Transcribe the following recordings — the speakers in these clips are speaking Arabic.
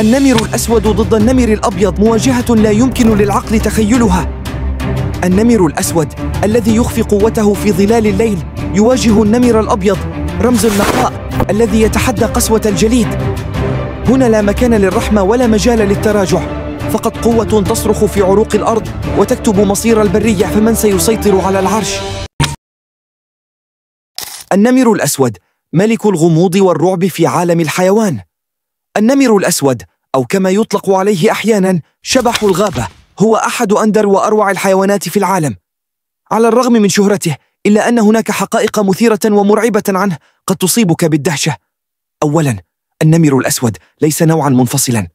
النمر الأسود ضد النمر الأبيض مواجهة لا يمكن للعقل تخيلها النمر الأسود الذي يخفي قوته في ظلال الليل يواجه النمر الأبيض رمز النقاء الذي يتحدى قسوة الجليد هنا لا مكان للرحمة ولا مجال للتراجع فقط قوة تصرخ في عروق الأرض وتكتب مصير البرية فمن سيسيطر على العرش النمر الأسود ملك الغموض والرعب في عالم الحيوان النمر الأسود أو كما يطلق عليه أحيانا شبح الغابة هو أحد أندر وأروع الحيوانات في العالم على الرغم من شهرته إلا أن هناك حقائق مثيرة ومرعبة عنه قد تصيبك بالدهشة أولا النمر الأسود ليس نوعا منفصلا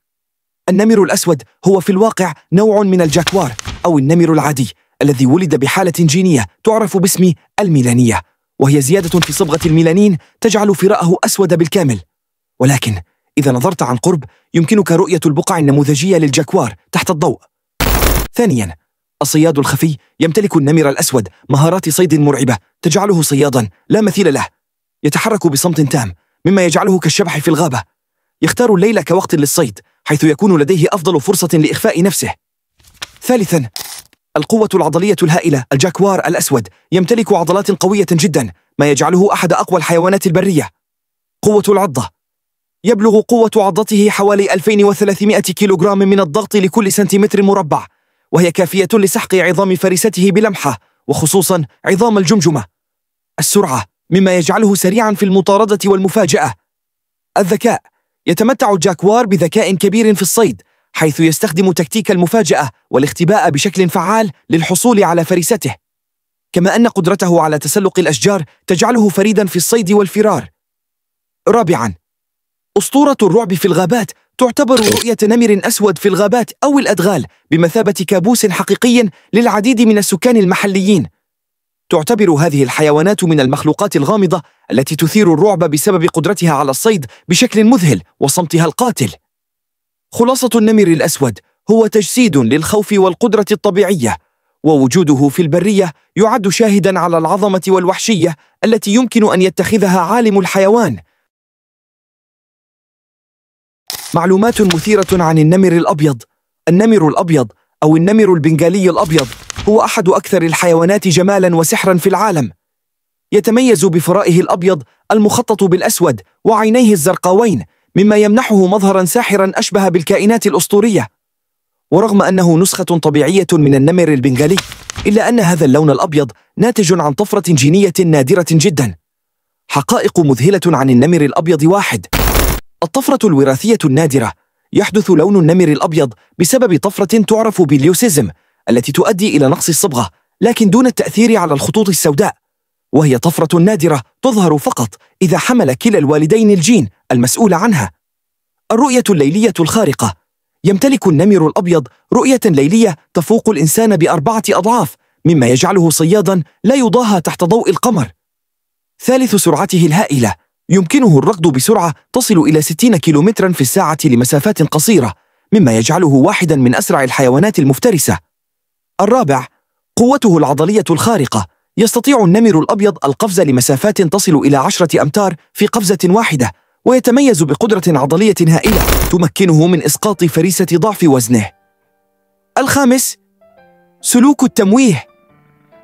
النمر الأسود هو في الواقع نوع من الجاكوار أو النمر العادي الذي ولد بحالة جينية تعرف باسم الميلانية وهي زيادة في صبغة الميلانين تجعل فراءه أسود بالكامل ولكن إذا نظرت عن قرب يمكنك رؤية البقع النموذجية للجاكوار تحت الضوء ثانياً الصياد الخفي يمتلك النمر الأسود مهارات صيد مرعبة تجعله صياداً لا مثيل له يتحرك بصمت تام مما يجعله كالشبح في الغابة يختار الليل كوقت للصيد حيث يكون لديه أفضل فرصة لإخفاء نفسه ثالثاً القوة العضلية الهائلة الجاكوار الأسود يمتلك عضلات قوية جدا ما يجعله أحد أقوى الحيوانات البرية قوة العضة يبلغ قوة عضته حوالي 2300 كيلوغرام من الضغط لكل سنتيمتر مربع وهي كافية لسحق عظام فريسته بلمحة وخصوصا عظام الجمجمة السرعة مما يجعله سريعا في المطاردة والمفاجأة الذكاء يتمتع الجاكوار بذكاء كبير في الصيد حيث يستخدم تكتيك المفاجأة والاختباء بشكل فعال للحصول على فريسته كما أن قدرته على تسلق الأشجار تجعله فريدا في الصيد والفرار رابعا أسطورة الرعب في الغابات تعتبر رؤية نمر أسود في الغابات أو الأدغال بمثابة كابوس حقيقي للعديد من السكان المحليين تعتبر هذه الحيوانات من المخلوقات الغامضة التي تثير الرعب بسبب قدرتها على الصيد بشكل مذهل وصمتها القاتل خلاصة النمر الأسود هو تجسيد للخوف والقدرة الطبيعية ووجوده في البرية يعد شاهدا على العظمة والوحشية التي يمكن أن يتخذها عالم الحيوان معلومات مثيرة عن النمر الأبيض النمر الأبيض أو النمر البنغالي الأبيض هو أحد أكثر الحيوانات جمالا وسحرا في العالم يتميز بفرائه الأبيض المخطط بالأسود وعينيه الزرقاوين مما يمنحه مظهرا ساحرا أشبه بالكائنات الأسطورية ورغم أنه نسخة طبيعية من النمر البنغالي إلا أن هذا اللون الأبيض ناتج عن طفرة جينية نادرة جدا حقائق مذهلة عن النمر الأبيض واحد الطفرة الوراثية النادرة يحدث لون النمر الأبيض بسبب طفرة تعرف باليوسيزم التي تؤدي إلى نقص الصبغة لكن دون التأثير على الخطوط السوداء وهي طفرة نادرة تظهر فقط إذا حمل كلا الوالدين الجين المسؤول عنها الرؤية الليلية الخارقة يمتلك النمر الأبيض رؤية ليلية تفوق الإنسان بأربعة أضعاف مما يجعله صيادا لا يضاهى تحت ضوء القمر ثالث سرعته الهائلة يمكنه الركض بسرعة تصل إلى 60 كيلومترا في الساعة لمسافات قصيرة مما يجعله واحدا من أسرع الحيوانات المفترسة الرابع قوته العضلية الخارقة يستطيع النمر الأبيض القفز لمسافات تصل إلى عشرة أمتار في قفزة واحدة ويتميز بقدرة عضلية هائلة تمكنه من إسقاط فريسة ضعف وزنه الخامس سلوك التمويه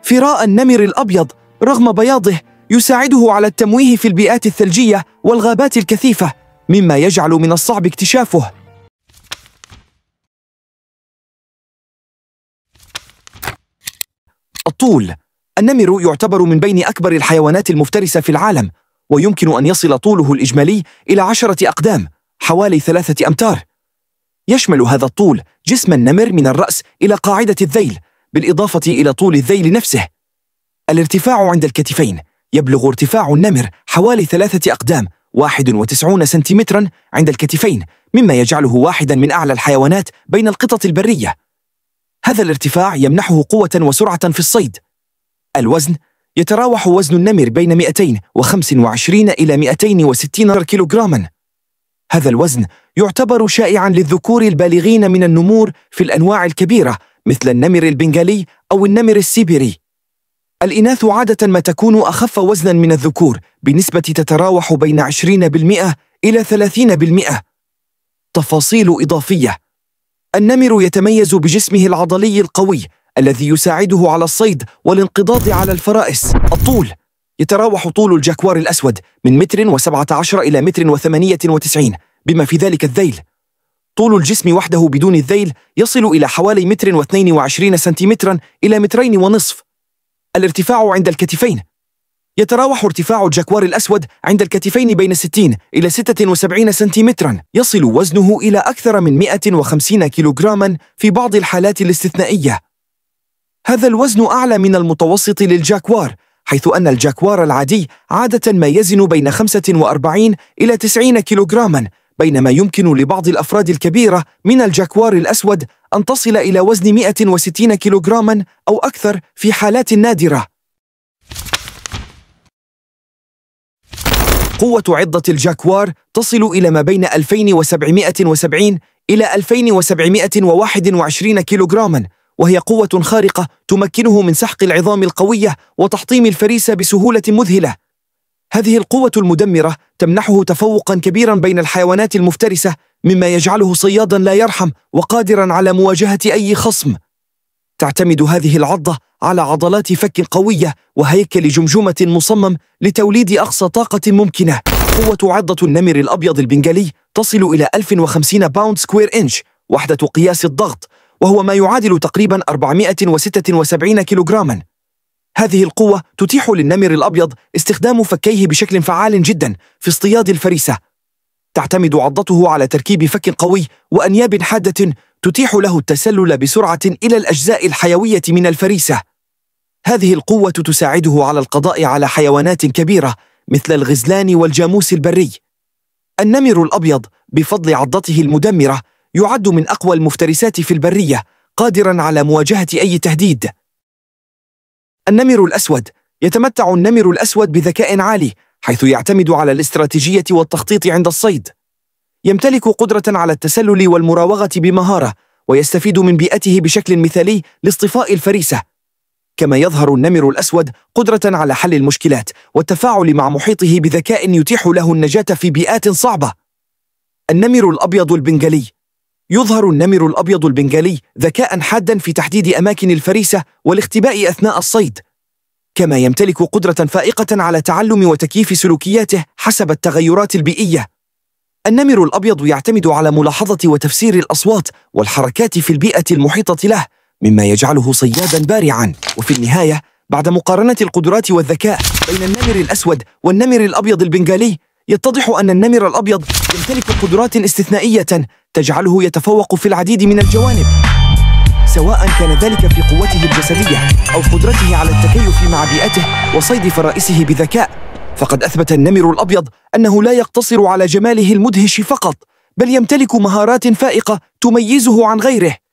فراء النمر الأبيض رغم بياضه يساعده على التمويه في البيئات الثلجية والغابات الكثيفة مما يجعل من الصعب اكتشافه الطول النمر يعتبر من بين أكبر الحيوانات المفترسة في العالم ويمكن أن يصل طوله الإجمالي إلى عشرة أقدام حوالي ثلاثة أمتار يشمل هذا الطول جسم النمر من الرأس إلى قاعدة الذيل بالإضافة إلى طول الذيل نفسه الارتفاع عند الكتفين يبلغ ارتفاع النمر حوالي ثلاثة أقدام 91 سنتيمترا عند الكتفين مما يجعله واحدا من أعلى الحيوانات بين القطط البرية هذا الارتفاع يمنحه قوة وسرعة في الصيد الوزن يتراوح وزن النمر بين 225 إلى 260 كيلوغراما هذا الوزن يعتبر شائعا للذكور البالغين من النمور في الأنواع الكبيرة مثل النمر البنغالي أو النمر السيبيري الإناث عادة ما تكون أخف وزنا من الذكور بنسبة تتراوح بين 20% إلى 30% تفاصيل إضافية النمر يتميز بجسمه العضلي القوي الذي يساعده على الصيد والانقضاض على الفرائس الطول يتراوح طول الجاكوار الأسود من متر وسبعة عشر إلى متر وثمانية وتسعين بما في ذلك الذيل طول الجسم وحده بدون الذيل يصل إلى حوالي متر واثنين وعشرين سنتيمترا إلى مترين ونصف الارتفاع عند الكتفين يتراوح ارتفاع الجكوار الأسود عند الكتفين بين 60 إلى 76 سنتيمترا يصل وزنه إلى أكثر من 150 كيلوغراما في بعض الحالات الاستثنائية هذا الوزن أعلى من المتوسط للجاكوار حيث أن الجاكوار العادي عادة ما يزن بين 45 إلى 90 كيلوغراما بينما يمكن لبعض الأفراد الكبيرة من الجاكوار الأسود أن تصل إلى وزن 160 كيلوغراما أو أكثر في حالات نادرة قوة عضة الجاكوار تصل إلى ما بين 2770 إلى 2721 كيلوغراما وهي قوة خارقة تمكنه من سحق العظام القوية وتحطيم الفريسة بسهولة مذهلة هذه القوة المدمرة تمنحه تفوقا كبيرا بين الحيوانات المفترسة مما يجعله صيادا لا يرحم وقادرا على مواجهة أي خصم تعتمد هذه العضة على عضلات فك قوية وهيكل جمجمة مصمم لتوليد أقصى طاقة ممكنة قوة عضة النمر الأبيض البنغالي تصل إلى 1050 باوند سكوير إنش وحدة قياس الضغط وهو ما يعادل تقريبا 476 كيلوغراما هذه القوة تتيح للنمر الأبيض استخدام فكيه بشكل فعال جدا في اصطياد الفريسة تعتمد عضته على تركيب فك قوي وأنياب حادة تتيح له التسلل بسرعة إلى الأجزاء الحيوية من الفريسة هذه القوة تساعده على القضاء على حيوانات كبيرة مثل الغزلان والجاموس البري النمر الأبيض بفضل عضته المدمرة يعد من أقوى المفترسات في البرية قادرا على مواجهة أي تهديد النمر الأسود يتمتع النمر الأسود بذكاء عالي حيث يعتمد على الاستراتيجية والتخطيط عند الصيد يمتلك قدرة على التسلل والمراوغة بمهارة ويستفيد من بيئته بشكل مثالي لاصطفاء الفريسة كما يظهر النمر الأسود قدرة على حل المشكلات والتفاعل مع محيطه بذكاء يتيح له النجاة في بيئات صعبة النمر الأبيض البنغالي يظهر النمر الأبيض البنغالي ذكاء حادا في تحديد أماكن الفريسة والاختباء أثناء الصيد كما يمتلك قدرة فائقة على تعلم وتكييف سلوكياته حسب التغيرات البيئية النمر الأبيض يعتمد على ملاحظة وتفسير الأصوات والحركات في البيئة المحيطة له مما يجعله صيادا بارعا وفي النهاية بعد مقارنة القدرات والذكاء بين النمر الأسود والنمر الأبيض البنغالي يتضح أن النمر الأبيض يمتلك قدرات استثنائية تجعله يتفوق في العديد من الجوانب سواء كان ذلك في قوته الجسدية أو قدرته على التكيف مع بيئته وصيد فرائسه بذكاء فقد أثبت النمر الأبيض أنه لا يقتصر على جماله المدهش فقط بل يمتلك مهارات فائقة تميزه عن غيره